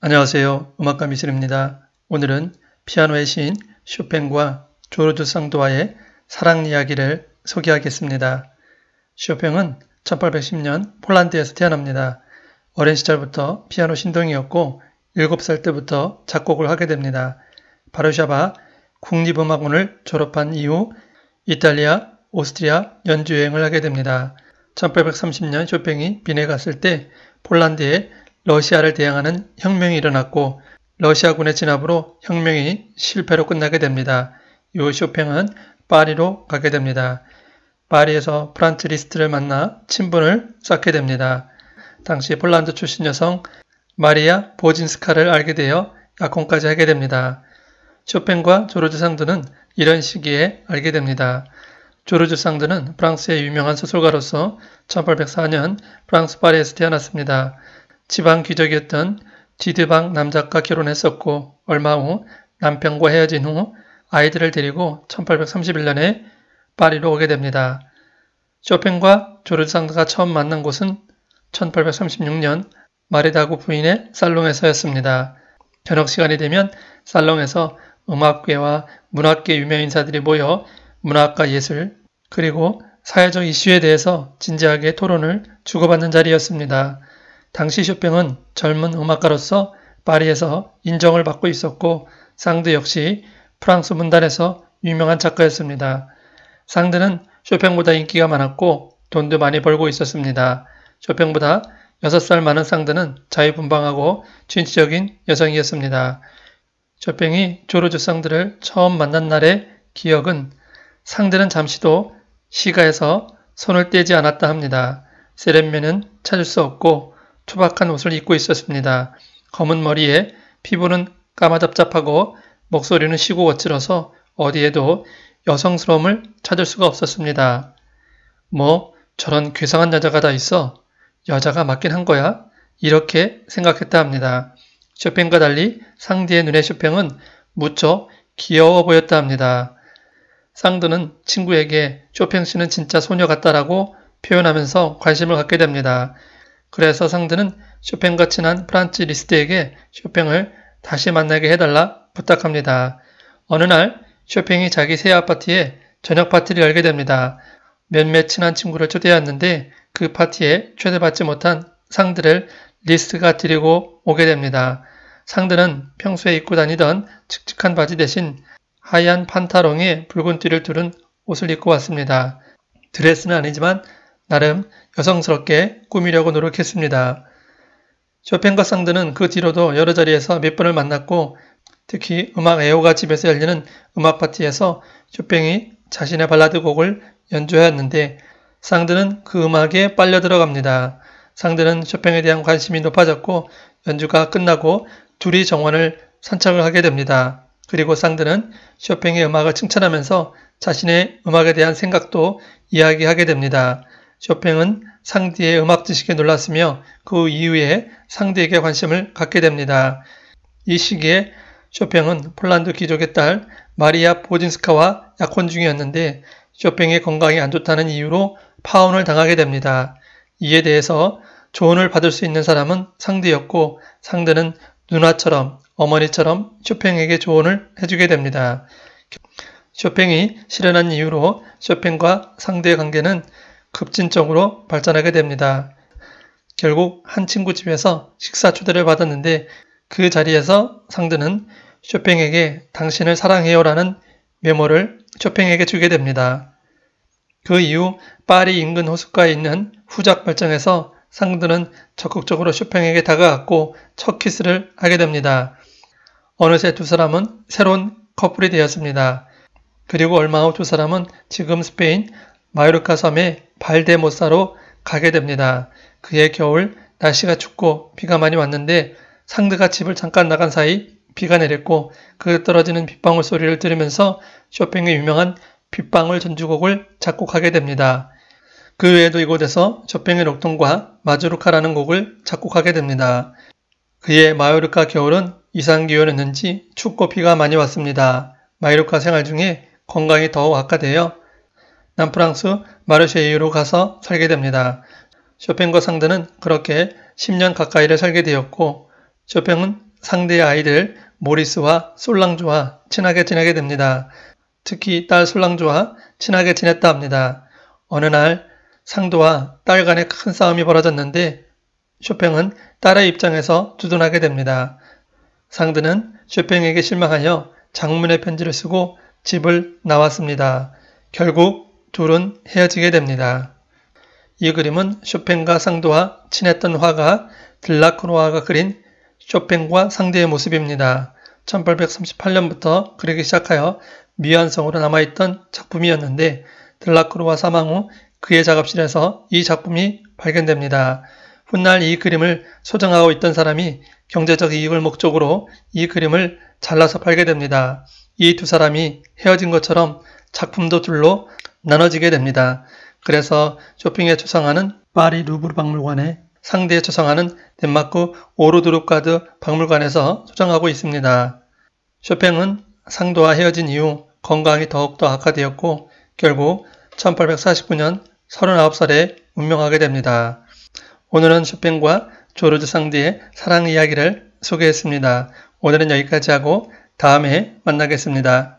안녕하세요. 음악가 미술입니다. 오늘은 피아노의 시인 쇼팽과 조르주 쌍도와의 사랑 이야기를 소개하겠습니다. 쇼팽은 1810년 폴란드에서 태어납니다. 어린 시절부터 피아노 신동이었고 7살 때부터 작곡을 하게 됩니다. 바르샤바 국립음악원을 졸업한 이후 이탈리아, 오스트리아 연주 여행을 하게 됩니다. 1830년 쇼팽이 빈에 갔을 때 폴란드의 러시아를 대항하는 혁명이 일어났고 러시아군의 진압으로 혁명이 실패로 끝나게 됩니다. 요쇼팽은 파리로 가게 됩니다. 파리에서 프란츠 리스트를 만나 친분을 쌓게 됩니다. 당시 폴란드 출신 여성 마리아 보진스카를 알게 되어 약혼까지 하게 됩니다. 쇼팽과 조르주 상드는 이런 시기에 알게 됩니다. 조르주 상드는 프랑스의 유명한 소설가로서 1804년 프랑스 파리에서 태어났습니다. 지방 귀족이었던 지드방 남작과 결혼했었고 얼마 후 남편과 헤어진 후 아이들을 데리고 1831년에 파리로 오게 됩니다. 쇼팽과 조르상드가 처음 만난 곳은 1836년 마리다구 부인의 살롱에서였습니다. 저녁 시간이 되면 살롱에서 음악계와 문학계 유명 인사들이 모여 문학과 예술 그리고 사회적 이슈에 대해서 진지하게 토론을 주고받는 자리였습니다. 당시 쇼팽은 젊은 음악가로서 파리에서 인정을 받고 있었고 상드 역시 프랑스 문단에서 유명한 작가였습니다. 상드는 쇼팽보다 인기가 많았고 돈도 많이 벌고 있었습니다. 쇼팽보다 6살 많은 상드는 자유분방하고 진취적인 여성이었습니다. 쇼팽이 조르주 상드를 처음 만난 날의 기억은 상드는 잠시도 시가에서 손을 떼지 않았다 합니다. 세련미는 찾을 수 없고 투박한 옷을 입고 있었습니다. 검은 머리에 피부는 까마잡잡하고 목소리는 시고 거칠어서 어디에도 여성스러움을 찾을 수가 없었습니다. 뭐 저런 괴상한 여자가 다 있어. 여자가 맞긴 한 거야. 이렇게 생각했다 합니다. 쇼팽과 달리 상디의 눈에 쇼팽은 무척 귀여워 보였다 합니다. 상드는 친구에게 쇼팽 씨는 진짜 소녀 같다라고 표현하면서 관심을 갖게 됩니다. 그래서 상드는 쇼팽과 친한 프란츠 리스트에게 쇼팽을 다시 만나게 해달라 부탁합니다. 어느 날 쇼팽이 자기 새 아파트에 저녁 파티를 열게 됩니다. 몇몇 친한 친구를 초대했는데 그 파티에 초대받지 못한 상드를 리스트가 데리고 오게 됩니다. 상드는 평소에 입고 다니던 칙칙한 바지 대신 하얀 판타롱에 붉은 띠를 두른 옷을 입고 왔습니다. 드레스는 아니지만 나름 여성스럽게 꾸미려고 노력했습니다. 쇼팽과 쌍드는 그 뒤로도 여러 자리에서 몇 번을 만났고 특히 음악 애호가 집에서 열리는 음악 파티에서 쇼팽이 자신의 발라드 곡을 연주하였는데 쌍드는 그 음악에 빨려 들어갑니다. 쌍드는 쇼팽에 대한 관심이 높아졌고 연주가 끝나고 둘이 정원을 산책을 하게 됩니다. 그리고 쌍드는 쇼팽의 음악을 칭찬하면서 자신의 음악에 대한 생각도 이야기하게 됩니다. 쇼팽은 상디의 음악 지식에 놀랐으며 그 이후에 상디에게 관심을 갖게 됩니다. 이 시기에 쇼팽은 폴란드 귀족의 딸 마리아 보진스카와 약혼 중이었는데 쇼팽의 건강이 안 좋다는 이유로 파혼을 당하게 됩니다. 이에 대해서 조언을 받을 수 있는 사람은 상디였고상디는 누나처럼 어머니처럼 쇼팽에게 조언을 해주게 됩니다. 쇼팽이 실현한 이유로 쇼팽과 상대의 관계는 급진적으로 발전하게 됩니다. 결국 한 친구 집에서 식사 초대를 받았는데 그 자리에서 상드는 쇼팽에게 당신을 사랑해요라는 메모를 쇼팽에게 주게 됩니다. 그 이후 파리 인근 호숫가에 있는 후작 발정에서 상드는 적극적으로 쇼팽에게 다가갔고 첫 키스를 하게 됩니다. 어느새 두 사람은 새로운 커플이 되었습니다. 그리고 얼마 후 두 사람은 지금 스페인 마요르카 섬에 발데모사로 가게 됩니다. 그해 겨울 날씨가 춥고 비가 많이 왔는데 상드가 집을 잠깐 나간 사이 비가 내렸고 그 떨어지는 빗방울 소리를 들으면서 쇼팽의 유명한 빗방울 전주곡을 작곡하게 됩니다. 그 외에도 이곳에서 쇼팽의 녹동과마주르카라는 곡을 작곡하게 됩니다. 그의 마요르카 겨울은 이상기온이었는지 춥고 비가 많이 왔습니다. 마요르카 생활 중에 건강이 더욱 악화되어 남프랑스 마르쉐유로 이 가서 살게 됩니다. 쇼팽과 상대는 그렇게 10년 가까이를 살게 되었고 쇼팽은 상대의 아이들 모리스와 솔랑주와 친하게 지내게 됩니다. 특히 딸 솔랑주와 친하게 지냈다 합니다. 어느 날 상도와 딸 간의 큰 싸움이 벌어졌는데 쇼팽은 딸의 입장에서 두둔하게 됩니다. 상드는 쇼팽에게 실망하여 장문의 편지를 쓰고 집을 나왔습니다. 결국 둘은 헤어지게 됩니다. 이 그림은 쇼팽과 상도와 친했던 화가 들라크로아가 그린 쇼팽과 상대의 모습입니다. 1838년부터 그리기 시작하여 미완성으로 남아있던 작품이었는데 들라크로아 사망 후 그의 작업실에서 이 작품이 발견됩니다. 훗날 이 그림을 소장하고 있던 사람이 경제적 이익을 목적으로 이 그림을 잘라서 팔게 됩니다. 이 두 사람이 헤어진 것처럼 작품도 둘로 나눠지게 됩니다. 그래서 쇼핑에 초상화는 파리 루브르 박물관에 상대에 초상화는 덴마크 오르드룹가드 박물관에서 초장하고 있습니다. 쇼팽은 상도와 헤어진 이후 건강이 더욱더 악화되었고 결국 1849년 39살에 운명하게 됩니다. 오늘은 쇼팽과 조르즈 상디의 사랑 이야기를 소개했습니다. 오늘은 여기까지 하고 다음에 만나겠습니다.